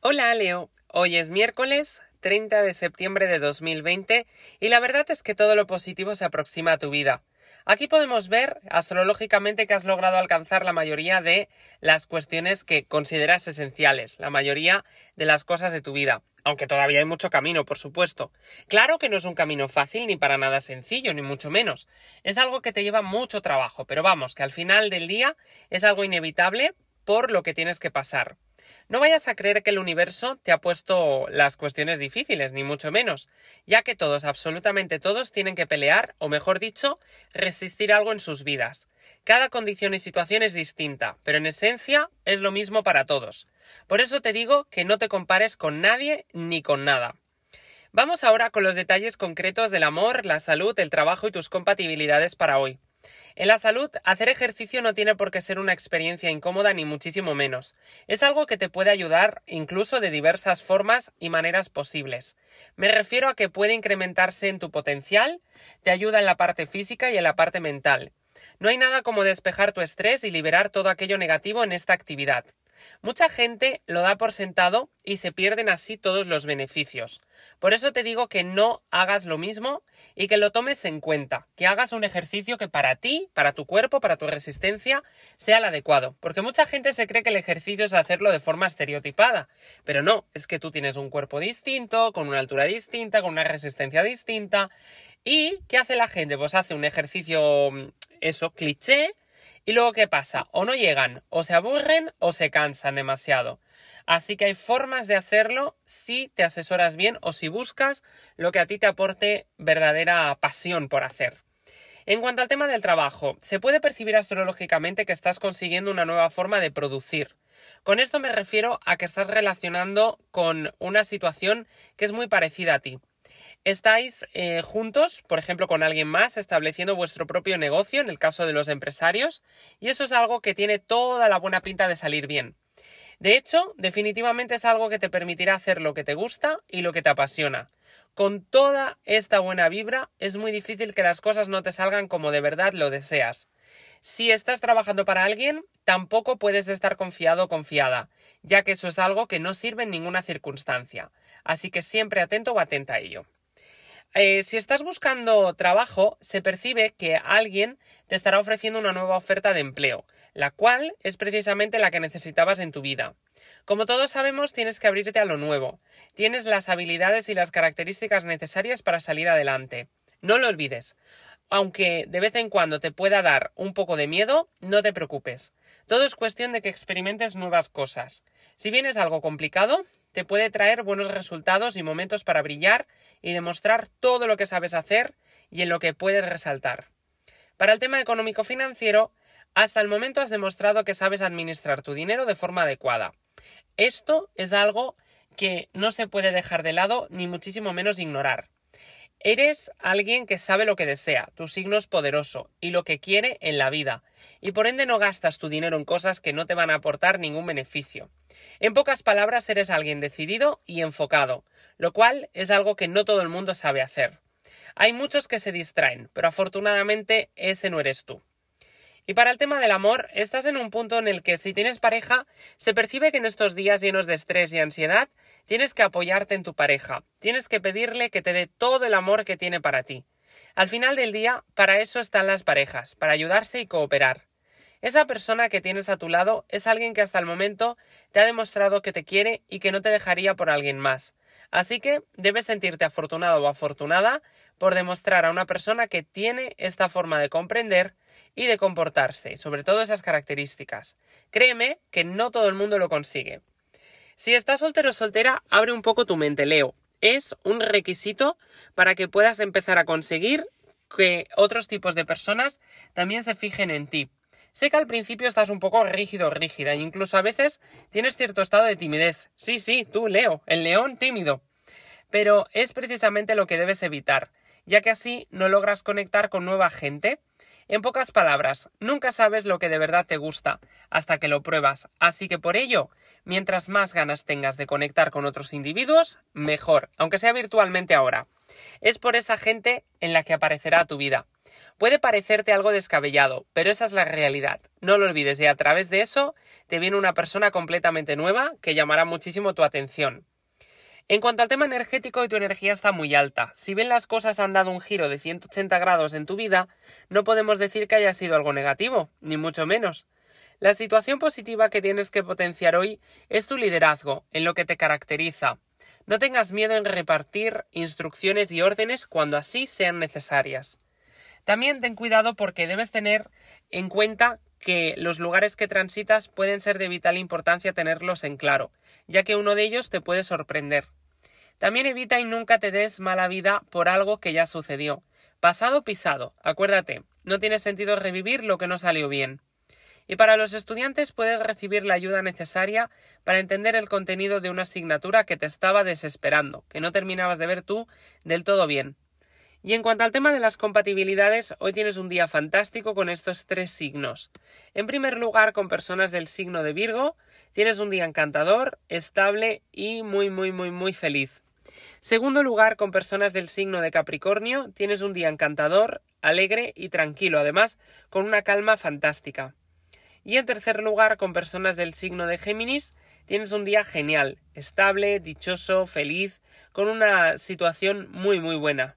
Hola Leo, hoy es miércoles 30 de septiembre de 2020 y la verdad es que todo lo positivo se aproxima a tu vida. Aquí podemos ver astrológicamente que has logrado alcanzar la mayoría de las cuestiones que consideras esenciales, la mayoría de las cosas de tu vida, aunque todavía hay mucho camino, por supuesto. Claro que no es un camino fácil ni para nada sencillo, ni mucho menos. Es algo que te lleva mucho trabajo, pero vamos, que al final del día es algo inevitable por lo que tienes que pasar. No vayas a creer que el universo te ha puesto las cuestiones difíciles, ni mucho menos, ya que todos, absolutamente todos, tienen que pelear, o mejor dicho, resistir algo en sus vidas. Cada condición y situación es distinta, pero en esencia es lo mismo para todos. Por eso te digo que no te compares con nadie ni con nada. Vamos ahora con los detalles concretos del amor, la salud, el trabajo y tus compatibilidades para hoy. En la salud, hacer ejercicio no tiene por qué ser una experiencia incómoda ni muchísimo menos. Es algo que te puede ayudar incluso de diversas formas y maneras posibles. Me refiero a que puede incrementarse en tu potencial, te ayuda en la parte física y en la parte mental. No hay nada como despejar tu estrés y liberar todo aquello negativo en esta actividad. Mucha gente lo da por sentado y se pierden así todos los beneficios. Por eso te digo que no hagas lo mismo y que lo tomes en cuenta, que hagas un ejercicio que para ti, para tu cuerpo, para tu resistencia, sea el adecuado. Porque mucha gente se cree que el ejercicio es hacerlo de forma estereotipada, pero no, es que tú tienes un cuerpo distinto, con una altura distinta, con una resistencia distinta. ¿Y qué hace la gente? Pues hace un ejercicio, mm, eso, cliché, y luego, ¿qué pasa? O no llegan, o se aburren o se cansan demasiado. Así que hay formas de hacerlo si te asesoras bien o si buscas lo que a ti te aporte verdadera pasión por hacer. En cuanto al tema del trabajo, se puede percibir astrológicamente que estás consiguiendo una nueva forma de producir. Con esto me refiero a que estás relacionando con una situación que es muy parecida a ti. Estáis eh, juntos, por ejemplo, con alguien más, estableciendo vuestro propio negocio, en el caso de los empresarios, y eso es algo que tiene toda la buena pinta de salir bien. De hecho, definitivamente es algo que te permitirá hacer lo que te gusta y lo que te apasiona. Con toda esta buena vibra, es muy difícil que las cosas no te salgan como de verdad lo deseas. Si estás trabajando para alguien, tampoco puedes estar confiado o confiada, ya que eso es algo que no sirve en ninguna circunstancia. Así que siempre atento o atenta a ello. Eh, si estás buscando trabajo, se percibe que alguien te estará ofreciendo una nueva oferta de empleo, la cual es precisamente la que necesitabas en tu vida. Como todos sabemos, tienes que abrirte a lo nuevo. Tienes las habilidades y las características necesarias para salir adelante. No lo olvides. Aunque de vez en cuando te pueda dar un poco de miedo, no te preocupes. Todo es cuestión de que experimentes nuevas cosas. Si bien es algo complicado, te puede traer buenos resultados y momentos para brillar y demostrar todo lo que sabes hacer y en lo que puedes resaltar. Para el tema económico-financiero, hasta el momento has demostrado que sabes administrar tu dinero de forma adecuada. Esto es algo que no se puede dejar de lado ni muchísimo menos ignorar. Eres alguien que sabe lo que desea, tu signo es poderoso y lo que quiere en la vida, y por ende no gastas tu dinero en cosas que no te van a aportar ningún beneficio. En pocas palabras, eres alguien decidido y enfocado, lo cual es algo que no todo el mundo sabe hacer. Hay muchos que se distraen, pero afortunadamente ese no eres tú. Y para el tema del amor, estás en un punto en el que si tienes pareja, se percibe que en estos días llenos de estrés y ansiedad, tienes que apoyarte en tu pareja, tienes que pedirle que te dé todo el amor que tiene para ti. Al final del día, para eso están las parejas, para ayudarse y cooperar. Esa persona que tienes a tu lado es alguien que hasta el momento te ha demostrado que te quiere y que no te dejaría por alguien más. Así que debes sentirte afortunado o afortunada por demostrar a una persona que tiene esta forma de comprender y de comportarse, sobre todo esas características. Créeme que no todo el mundo lo consigue. Si estás soltero o soltera, abre un poco tu mente, Leo. Es un requisito para que puedas empezar a conseguir que otros tipos de personas también se fijen en ti. Sé que al principio estás un poco rígido, rígida, e incluso a veces tienes cierto estado de timidez. Sí, sí, tú, Leo, el león tímido. Pero es precisamente lo que debes evitar, ya que así no logras conectar con nueva gente. En pocas palabras, nunca sabes lo que de verdad te gusta hasta que lo pruebas, así que por ello, mientras más ganas tengas de conectar con otros individuos, mejor, aunque sea virtualmente ahora. Es por esa gente en la que aparecerá tu vida. Puede parecerte algo descabellado, pero esa es la realidad. No lo olvides y a través de eso te viene una persona completamente nueva que llamará muchísimo tu atención. En cuanto al tema energético, tu energía está muy alta. Si bien las cosas han dado un giro de 180 grados en tu vida, no podemos decir que haya sido algo negativo, ni mucho menos. La situación positiva que tienes que potenciar hoy es tu liderazgo, en lo que te caracteriza. No tengas miedo en repartir instrucciones y órdenes cuando así sean necesarias. También ten cuidado porque debes tener en cuenta que los lugares que transitas pueden ser de vital importancia tenerlos en claro, ya que uno de ellos te puede sorprender. También evita y nunca te des mala vida por algo que ya sucedió. Pasado pisado, acuérdate, no tiene sentido revivir lo que no salió bien. Y para los estudiantes puedes recibir la ayuda necesaria para entender el contenido de una asignatura que te estaba desesperando, que no terminabas de ver tú del todo bien. Y en cuanto al tema de las compatibilidades, hoy tienes un día fantástico con estos tres signos. En primer lugar, con personas del signo de Virgo, tienes un día encantador, estable y muy, muy, muy, muy feliz. Segundo lugar, con personas del signo de Capricornio, tienes un día encantador, alegre y tranquilo, además, con una calma fantástica. Y en tercer lugar, con personas del signo de Géminis, tienes un día genial, estable, dichoso, feliz, con una situación muy, muy buena.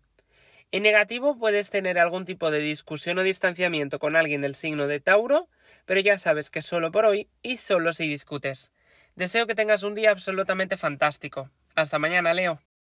En negativo puedes tener algún tipo de discusión o distanciamiento con alguien del signo de Tauro, pero ya sabes que solo por hoy y solo si discutes. Deseo que tengas un día absolutamente fantástico. Hasta mañana, Leo.